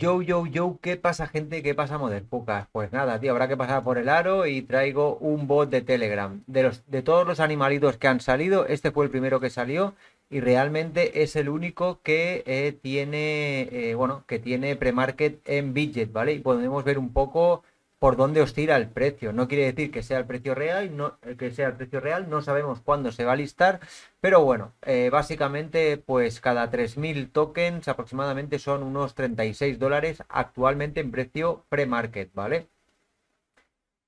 Yo, yo, yo, ¿qué pasa, gente? ¿Qué pasa, Moderpucas? Pues nada, tío, habrá que pasar por el aro y traigo un bot de Telegram. De, los, de todos los animalitos que han salido, este fue el primero que salió y realmente es el único que eh, tiene, eh, bueno, que tiene premarket en widget, ¿vale? Y podemos ver un poco por dónde os tira el precio. No quiere decir que sea el precio real, no, eh, que sea el precio real, no sabemos cuándo se va a listar, pero bueno, eh, básicamente pues cada 3.000 tokens aproximadamente son unos 36 dólares actualmente en precio pre-market, ¿vale?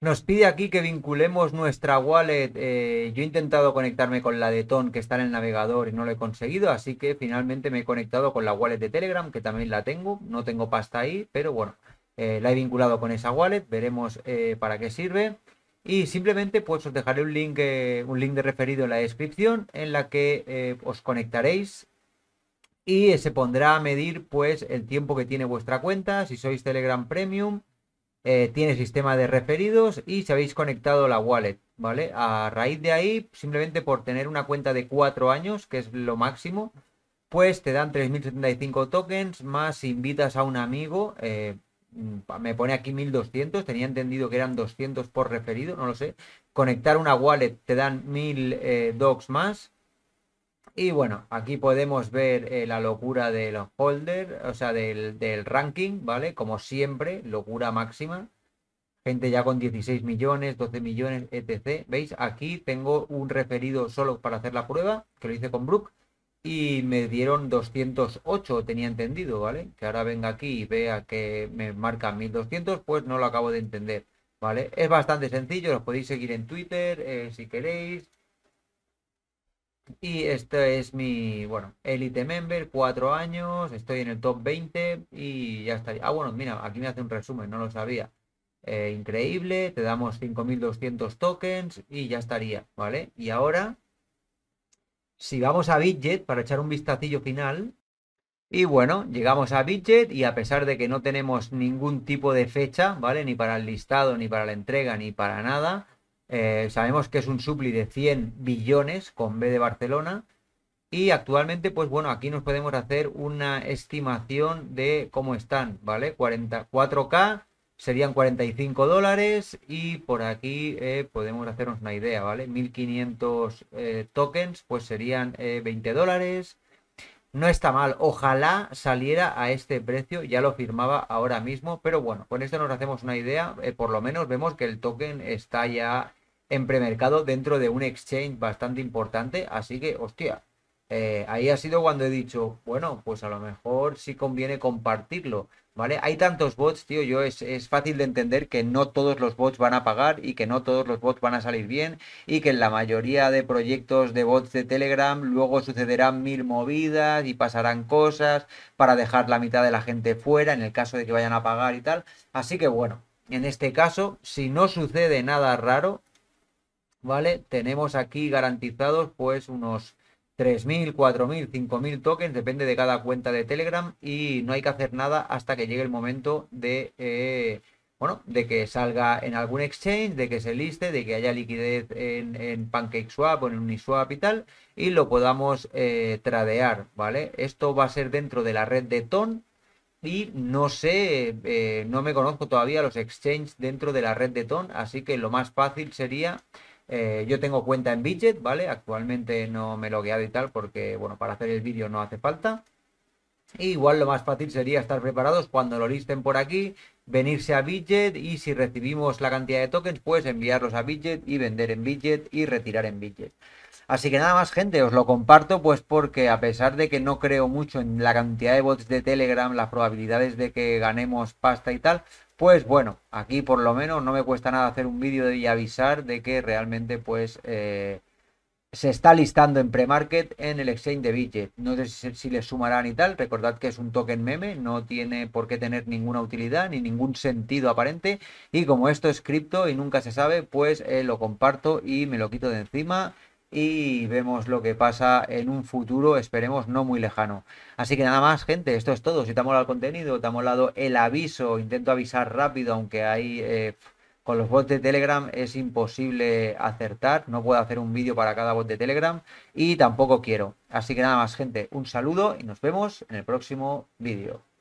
Nos pide aquí que vinculemos nuestra wallet. Eh, yo he intentado conectarme con la de Ton que está en el navegador y no lo he conseguido, así que finalmente me he conectado con la wallet de Telegram que también la tengo. No tengo pasta ahí, pero bueno, eh, la he vinculado con esa wallet, veremos eh, para qué sirve. Y simplemente pues os dejaré un link, eh, un link de referido en la descripción en la que os conectaréis y se pondrá a medir pues el tiempo que tiene vuestra cuenta, si sois Telegram Premium, tiene sistema de referidos y si habéis conectado la wallet, ¿vale? A raíz de ahí, simplemente por tener una cuenta de cuatro años, que es lo máximo, pues te dan 3.075 tokens, más invitas a un amigo, Mm, me pone aquí 1200, tenía entendido que eran 200 por referido, no lo sé. Conectar una wallet te dan 1000 eh, docs más. Y bueno, aquí podemos ver eh, la locura del holder, o sea, del, del, ranking, ¿vale? Como siempre, locura máxima. Gente ya con 16 millones, 12 millones, etc. ¿Veis? Aquí tengo un referido solo para hacer la prueba, que lo hice con Brook y me dieron 208, tenía entendido, ¿vale? Que ahora venga aquí y vea que me marca 1200, pues no lo acabo de entender, ¿vale? Es bastante sencillo, los podéis seguir en Twitter eh, si queréis. Y este es mi, bueno, Elite Member, cuatro años, estoy en el top 20 y ya estaría. Ah, bueno, mira, aquí me hace un resumen, no lo sabía. Eh, increíble, te damos 5200 tokens y ya estaría, ¿vale? Y ahora si vamos a Bidget para echar un vistacillo final, y bueno, llegamos a Bidget y a pesar de que no tenemos ningún tipo de fecha, ¿vale? Ni para el listado, ni para la entrega, ni para nada, eh, sabemos que es un supli de 100 billones con B de Barcelona. Y actualmente, pues bueno, aquí nos podemos hacer una estimación de cómo están, ¿vale? 44K, serían 45 dólares y por aquí eh, podemos hacernos una idea, ¿vale? 1500 eh, tokens pues serían 20 eh, dólares. No está mal, ojalá saliera a este precio, ya lo firmaba ahora mismo, pero bueno, con esto nos hacemos una idea, por lo menos vemos que el token está ya en premercado dentro de un exchange bastante importante, así que hostia, eh, ahí ha sido cuando he dicho, bueno, pues a lo mejor sí conviene compartirlo, ¿vale? Hay tantos bots, tío, yo es, es, fácil de entender que no todos los bots van a pagar y que no todos los bots van a salir bien y que en la mayoría de proyectos de bots de Telegram luego sucederán mil movidas y pasarán cosas para dejar la mitad de la gente fuera en el caso de que vayan a pagar y tal. Así que bueno, en este caso, si no sucede nada raro, ¿vale? Tenemos aquí garantizados pues unos... 3.000, 4.000, 5.000 tokens, depende de cada cuenta de Telegram y no hay que hacer nada hasta que llegue el momento de, eh, bueno, de que salga en algún exchange, de que se liste, de que haya liquidez en, en PancakeSwap o en Uniswap y tal, y lo podamos eh, tradear, ¿vale? Esto va a ser dentro de la red de TON y no sé, eh, no me conozco todavía los exchanges dentro de la red de TON, así que lo más fácil sería eh, yo tengo cuenta en Widget, ¿vale? Actualmente no me he logueado y tal porque, bueno, para hacer el vídeo no hace falta. igual lo más fácil sería estar preparados cuando lo listen por aquí, venirse a Widget y si recibimos la cantidad de tokens, pues enviarlos a Widget y vender en Widget y retirar en Widget. Así que nada más gente, os lo comparto pues porque a pesar de que no creo mucho en la cantidad de bots de Telegram, las probabilidades de que ganemos pasta y tal, pues bueno, aquí por lo menos no me cuesta nada hacer un vídeo y avisar de que realmente pues eh, se está listando en pre-market en el exchange de Bitget. No sé si, les le sumarán y tal. Recordad que es un token meme, no tiene por qué tener ninguna utilidad ni ningún sentido aparente. Y como esto es cripto y nunca se sabe, pues eh, lo comparto y me lo quito de encima y vemos lo que pasa en un futuro, esperemos no muy lejano. Así que nada más, gente, esto es todo. Si te ha molado el contenido, te ha molado el aviso, intento avisar rápido, aunque hay... Eh, con los bots de Telegram es imposible acertar, no puedo hacer un vídeo para cada bot de Telegram y tampoco quiero. Así que nada más gente, un saludo y nos vemos en el próximo vídeo.